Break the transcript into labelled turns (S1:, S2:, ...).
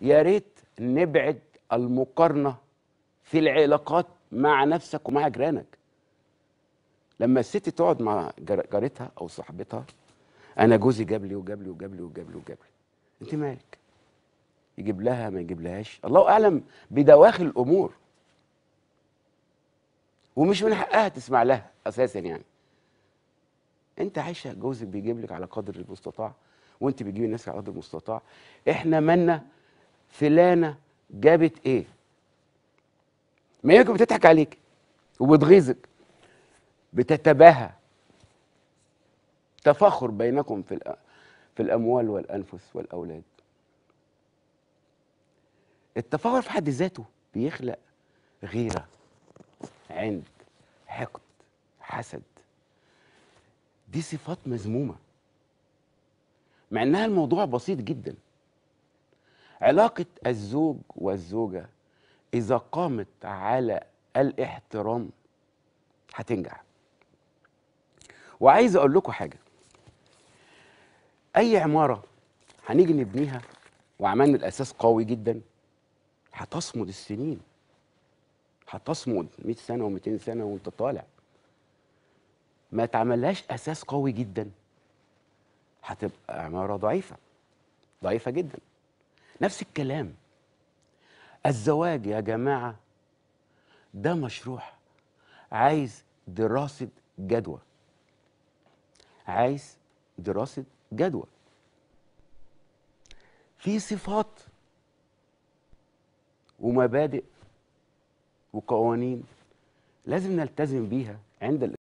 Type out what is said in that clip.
S1: يا ريت نبعد المقارنه في العلاقات مع نفسك ومع جيرانك لما الست تقعد مع جارتها او صاحبتها انا جوزي جاب لي وجاب لي وجاب لي وجاب لي وجاب لي انت مالك يجيب لها ما يجيب لهاش الله اعلم بدواخل الامور ومش من حقها تسمع لها اساسا يعني انت عايشه جوزك بيجيب لك على قدر المستطاع وانت بتجيبي الناس على قدر المستطاع احنا مالنا فلانه جابت ايه ما هي بتضحك عليك وبتغيظك بتتباهى تفاخر بينكم في في الاموال والانفس والاولاد التفاخر في حد ذاته بيخلق غيره عند حقد حسد دي صفات مذمومه مع انها الموضوع بسيط جدا علاقة الزوج والزوجة إذا قامت على الاحترام هتنجح وعايز أقول لكم حاجة أي عمارة هنيجي نبنيها وعملنا الأساس قوي جدا هتصمد السنين هتصمد 100 سنة و200 سنة وأنت طالع ما تعملهاش أساس قوي جدا هتبقى عمارة ضعيفة ضعيفة جدا نفس الكلام الزواج يا جماعة ده مشروع عايز دراسة جدوى عايز دراسة جدوى في صفات ومبادئ وقوانين لازم نلتزم بيها عند